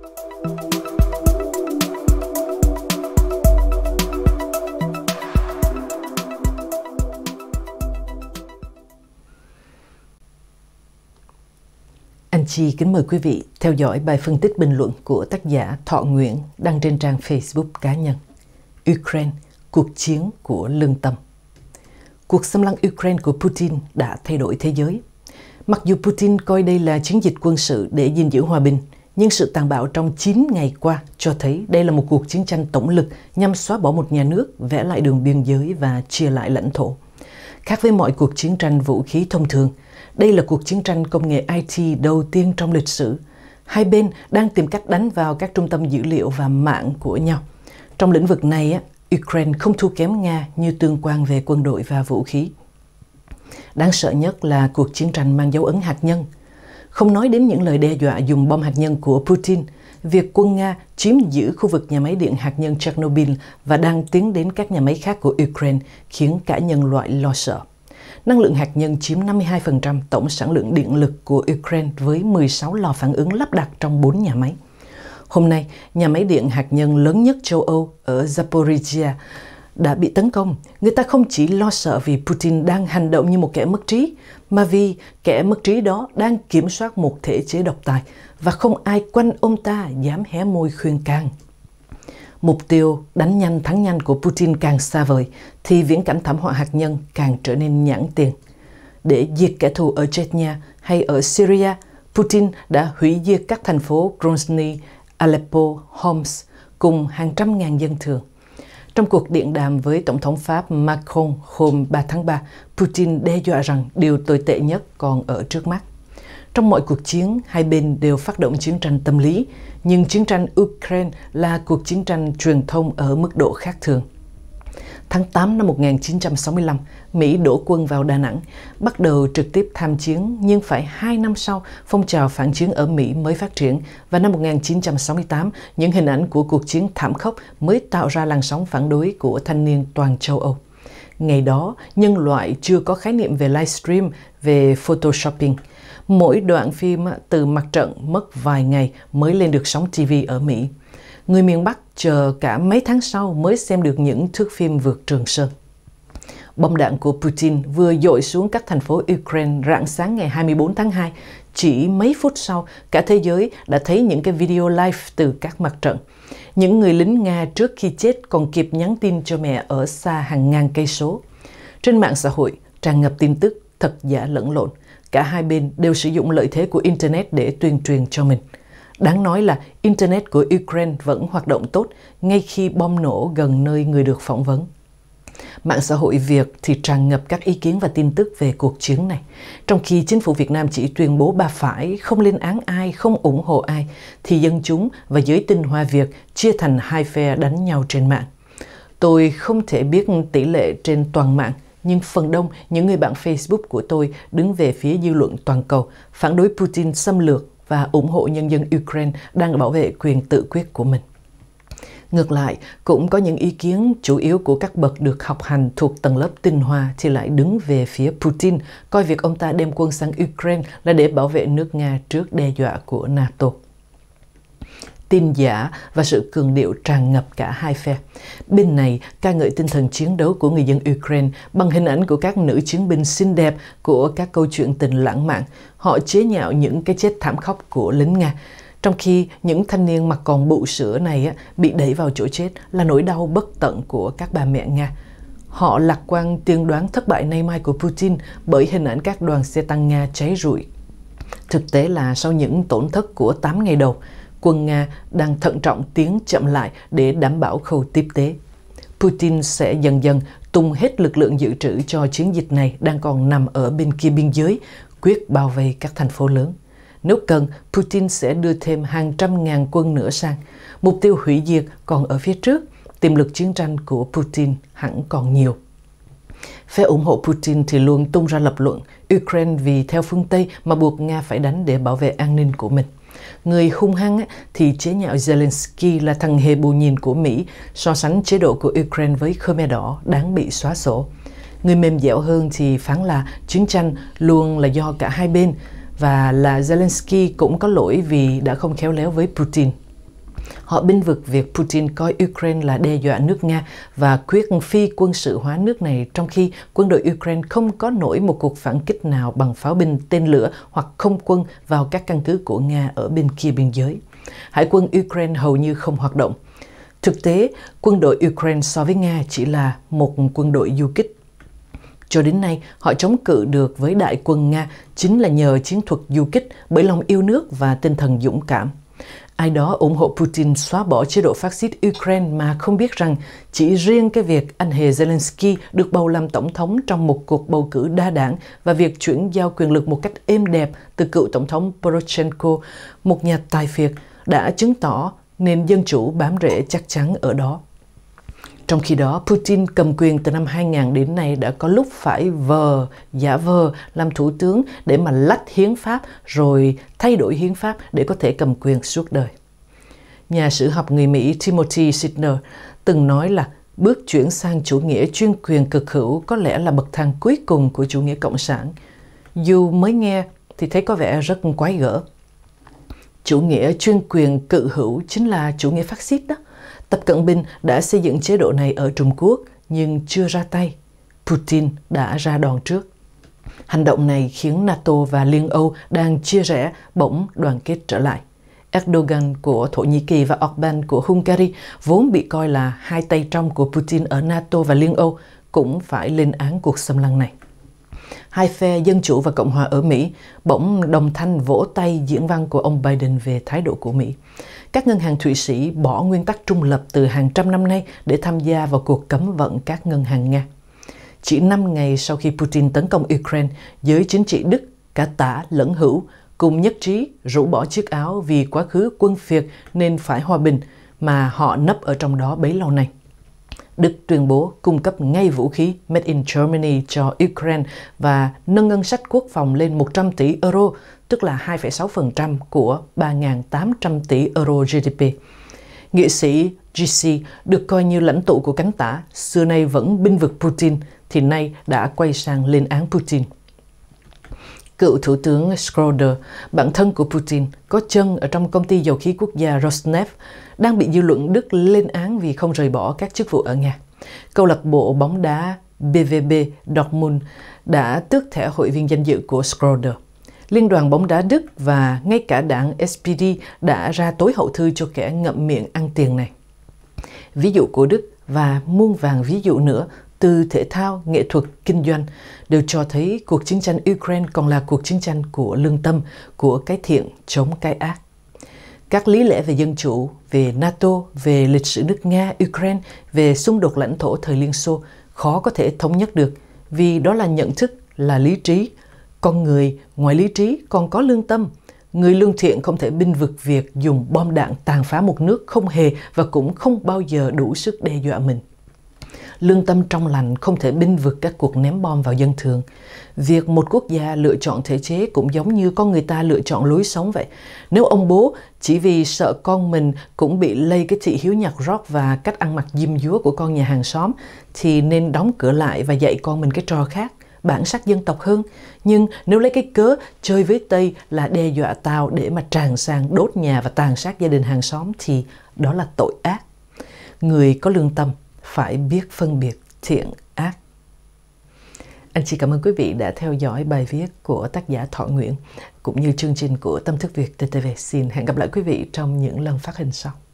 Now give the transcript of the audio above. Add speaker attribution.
Speaker 1: Anh Chi kính mời quý vị theo dõi bài phân tích bình luận của tác giả Thọ Nguyễn đăng trên trang Facebook cá nhân. Ukraine, cuộc chiến của lương tâm. Cuộc xâm lăng Ukraine của Putin đã thay đổi thế giới. Mặc dù Putin coi đây là chiến dịch quân sự để gìn giữ hòa bình, nhưng sự tàn bạo trong 9 ngày qua cho thấy đây là một cuộc chiến tranh tổng lực nhằm xóa bỏ một nhà nước, vẽ lại đường biên giới và chia lại lãnh thổ. Khác với mọi cuộc chiến tranh vũ khí thông thường, đây là cuộc chiến tranh công nghệ IT đầu tiên trong lịch sử. Hai bên đang tìm cách đánh vào các trung tâm dữ liệu và mạng của nhau. Trong lĩnh vực này, Ukraine không thua kém Nga như tương quan về quân đội và vũ khí. Đáng sợ nhất là cuộc chiến tranh mang dấu ấn hạt nhân – không nói đến những lời đe dọa dùng bom hạt nhân của Putin, việc quân Nga chiếm giữ khu vực nhà máy điện hạt nhân Chernobyl và đang tiến đến các nhà máy khác của Ukraine khiến cả nhân loại lo sợ. Năng lượng hạt nhân chiếm 52% tổng sản lượng điện lực của Ukraine với 16 lò phản ứng lắp đặt trong 4 nhà máy. Hôm nay, nhà máy điện hạt nhân lớn nhất châu Âu ở Zaporizhia đã bị tấn công, người ta không chỉ lo sợ vì Putin đang hành động như một kẻ mất trí, mà vì kẻ mất trí đó đang kiểm soát một thể chế độc tài và không ai quanh ông ta dám hé môi khuyên can. Mục tiêu đánh nhanh thắng nhanh của Putin càng xa vời thì viễn cảnh thảm họa hạt nhân càng trở nên nhãn tiền. Để diệt kẻ thù ở Chechnya hay ở Syria, Putin đã hủy diệt các thành phố Grozny, Aleppo, Homs cùng hàng trăm ngàn dân thường. Trong cuộc điện đàm với Tổng thống Pháp Macron hôm 3 tháng 3, Putin đe dọa rằng điều tồi tệ nhất còn ở trước mắt. Trong mọi cuộc chiến, hai bên đều phát động chiến tranh tâm lý, nhưng chiến tranh Ukraine là cuộc chiến tranh truyền thông ở mức độ khác thường tháng 8 năm 1965, Mỹ đổ quân vào Đà Nẵng, bắt đầu trực tiếp tham chiến nhưng phải hai năm sau, phong trào phản chiến ở Mỹ mới phát triển và năm 1968, những hình ảnh của cuộc chiến thảm khốc mới tạo ra làn sóng phản đối của thanh niên toàn châu Âu. Ngày đó, nhân loại chưa có khái niệm về livestream, về photoshopping. Mỗi đoạn phim từ mặt trận mất vài ngày mới lên được sóng TV ở Mỹ người miền Bắc chờ cả mấy tháng sau mới xem được những thước phim vượt Trường Sơn. Bom đạn của Putin vừa dội xuống các thành phố Ukraine rạng sáng ngày 24 tháng 2. Chỉ mấy phút sau, cả thế giới đã thấy những cái video live từ các mặt trận. Những người lính Nga trước khi chết còn kịp nhắn tin cho mẹ ở xa hàng ngàn cây số. Trên mạng xã hội, tràn ngập tin tức thật giả lẫn lộn. Cả hai bên đều sử dụng lợi thế của Internet để tuyên truyền cho mình. Đáng nói là Internet của Ukraine vẫn hoạt động tốt ngay khi bom nổ gần nơi người được phỏng vấn. Mạng xã hội Việt thì tràn ngập các ý kiến và tin tức về cuộc chiến này. Trong khi chính phủ Việt Nam chỉ tuyên bố bà phải, không lên án ai, không ủng hộ ai, thì dân chúng và giới tinh hoa Việt chia thành hai phe đánh nhau trên mạng. Tôi không thể biết tỷ lệ trên toàn mạng, nhưng phần đông những người bạn Facebook của tôi đứng về phía dư luận toàn cầu, phản đối Putin xâm lược và ủng hộ nhân dân Ukraine đang bảo vệ quyền tự quyết của mình. Ngược lại, cũng có những ý kiến chủ yếu của các bậc được học hành thuộc tầng lớp tinh hoa thì lại đứng về phía Putin, coi việc ông ta đem quân sang Ukraine là để bảo vệ nước Nga trước đe dọa của NATO tin giả và sự cường điệu tràn ngập cả hai phe. Bên này, ca ngợi tinh thần chiến đấu của người dân Ukraine bằng hình ảnh của các nữ chiến binh xinh đẹp của các câu chuyện tình lãng mạn. Họ chế nhạo những cái chết thảm khốc của lính Nga. Trong khi những thanh niên mặc còn bụ sữa này bị đẩy vào chỗ chết là nỗi đau bất tận của các bà mẹ Nga. Họ lạc quan tiên đoán thất bại nay mai của Putin bởi hình ảnh các đoàn xe tăng Nga cháy rụi. Thực tế là sau những tổn thất của 8 ngày đầu, quân Nga đang thận trọng tiến chậm lại để đảm bảo khâu tiếp tế. Putin sẽ dần dần tung hết lực lượng dự trữ cho chiến dịch này đang còn nằm ở bên kia biên giới, quyết bao vây các thành phố lớn. Nếu cần, Putin sẽ đưa thêm hàng trăm ngàn quân nữa sang. Mục tiêu hủy diệt còn ở phía trước, tiềm lực chiến tranh của Putin hẳn còn nhiều. Phe ủng hộ Putin thì luôn tung ra lập luận Ukraine vì theo phương Tây mà buộc Nga phải đánh để bảo vệ an ninh của mình. Người hung hăng thì chế nhạo Zelensky là thằng hề bù nhìn của Mỹ, so sánh chế độ của Ukraine với Khmer Đỏ đáng bị xóa sổ. Người mềm dẻo hơn thì phán là chiến tranh luôn là do cả hai bên và là Zelensky cũng có lỗi vì đã không khéo léo với Putin. Họ binh vực việc Putin coi Ukraine là đe dọa nước Nga và quyết phi quân sự hóa nước này trong khi quân đội Ukraine không có nổi một cuộc phản kích nào bằng pháo binh, tên lửa hoặc không quân vào các căn cứ của Nga ở bên kia biên giới. Hải quân Ukraine hầu như không hoạt động. Thực tế, quân đội Ukraine so với Nga chỉ là một quân đội du kích cho đến nay, họ chống cự được với đại quân Nga chính là nhờ chiến thuật du kích bởi lòng yêu nước và tinh thần dũng cảm. Ai đó ủng hộ Putin xóa bỏ chế độ phát xít Ukraine mà không biết rằng chỉ riêng cái việc anh hề Zelensky được bầu làm tổng thống trong một cuộc bầu cử đa đảng và việc chuyển giao quyền lực một cách êm đẹp từ cựu tổng thống Poroshenko, một nhà tài phiệt, đã chứng tỏ nền dân chủ bám rễ chắc chắn ở đó. Trong khi đó, Putin cầm quyền từ năm 2000 đến nay đã có lúc phải vờ, giả vờ làm thủ tướng để mà lách hiến pháp rồi thay đổi hiến pháp để có thể cầm quyền suốt đời. Nhà sử học người Mỹ Timothy Sitner từng nói là bước chuyển sang chủ nghĩa chuyên quyền cực hữu có lẽ là bậc thang cuối cùng của chủ nghĩa cộng sản. Dù mới nghe thì thấy có vẻ rất quái gở. Chủ nghĩa chuyên quyền cự hữu chính là chủ nghĩa phát xít đó – Tập Cận Bình đã xây dựng chế độ này ở Trung Quốc nhưng chưa ra tay. Putin đã ra đòn trước. Hành động này khiến NATO và Liên Âu đang chia rẽ bỗng đoàn kết trở lại. Erdogan của Thổ Nhĩ Kỳ và Orbán của Hungary vốn bị coi là hai tay trong của Putin ở NATO và Liên Âu cũng phải lên án cuộc xâm lăng này hai phe Dân Chủ và Cộng hòa ở Mỹ bỗng đồng thanh vỗ tay diễn văn của ông Biden về thái độ của Mỹ. Các ngân hàng Thụy Sĩ bỏ nguyên tắc trung lập từ hàng trăm năm nay để tham gia vào cuộc cấm vận các ngân hàng Nga. Chỉ 5 ngày sau khi Putin tấn công Ukraine, giới chính trị Đức, cả tả lẫn hữu, cùng nhất trí rũ bỏ chiếc áo vì quá khứ quân phiệt nên phải hòa bình mà họ nấp ở trong đó bấy lâu nay. Đức tuyên bố cung cấp ngay vũ khí made in Germany cho Ukraine và nâng ngân sách quốc phòng lên 100 tỷ euro, tức là 2,6% của 3.800 tỷ euro GDP. Nghị sĩ GC được coi như lãnh tụ của cánh tả, xưa nay vẫn binh vực Putin, thì nay đã quay sang lên án Putin cựu Thủ tướng Schroeder, bạn thân của Putin, có chân ở trong công ty dầu khí quốc gia Rosneft, đang bị dư luận Đức lên án vì không rời bỏ các chức vụ ở Nga. Câu lạc bộ bóng đá BVB Dortmund đã tước thẻ hội viên danh dự của Schroeder. Liên đoàn bóng đá Đức và ngay cả đảng SPD đã ra tối hậu thư cho kẻ ngậm miệng ăn tiền này. Ví dụ của Đức và muôn vàng ví dụ nữa từ thể thao, nghệ thuật, kinh doanh đều cho thấy cuộc chiến tranh Ukraine còn là cuộc chiến tranh của lương tâm, của cái thiện chống cái ác. Các lý lẽ về dân chủ, về NATO, về lịch sử nước Nga, Ukraine, về xung đột lãnh thổ thời Liên Xô khó có thể thống nhất được vì đó là nhận thức, là lý trí. Con người ngoài lý trí còn có lương tâm. Người lương thiện không thể binh vực việc dùng bom đạn tàn phá một nước không hề và cũng không bao giờ đủ sức đe dọa mình lương tâm trong lành không thể binh vực các cuộc ném bom vào dân thường. Việc một quốc gia lựa chọn thể chế cũng giống như con người ta lựa chọn lối sống vậy. Nếu ông bố chỉ vì sợ con mình cũng bị lây cái thị hiếu nhạc rót và cách ăn mặc diêm dúa của con nhà hàng xóm thì nên đóng cửa lại và dạy con mình cái trò khác bản sắc dân tộc hơn. Nhưng nếu lấy cái cớ chơi với Tây là đe dọa tao để mà tràn sang đốt nhà và tàn sát gia đình hàng xóm thì đó là tội ác. Người có lương tâm phải biết phân biệt thiện ác. Anh chị cảm ơn quý vị đã theo dõi bài viết của tác giả Thọ Nguyễn cũng như chương trình của Tâm thức Việt TTV. Xin hẹn gặp lại quý vị trong những lần phát hình sau.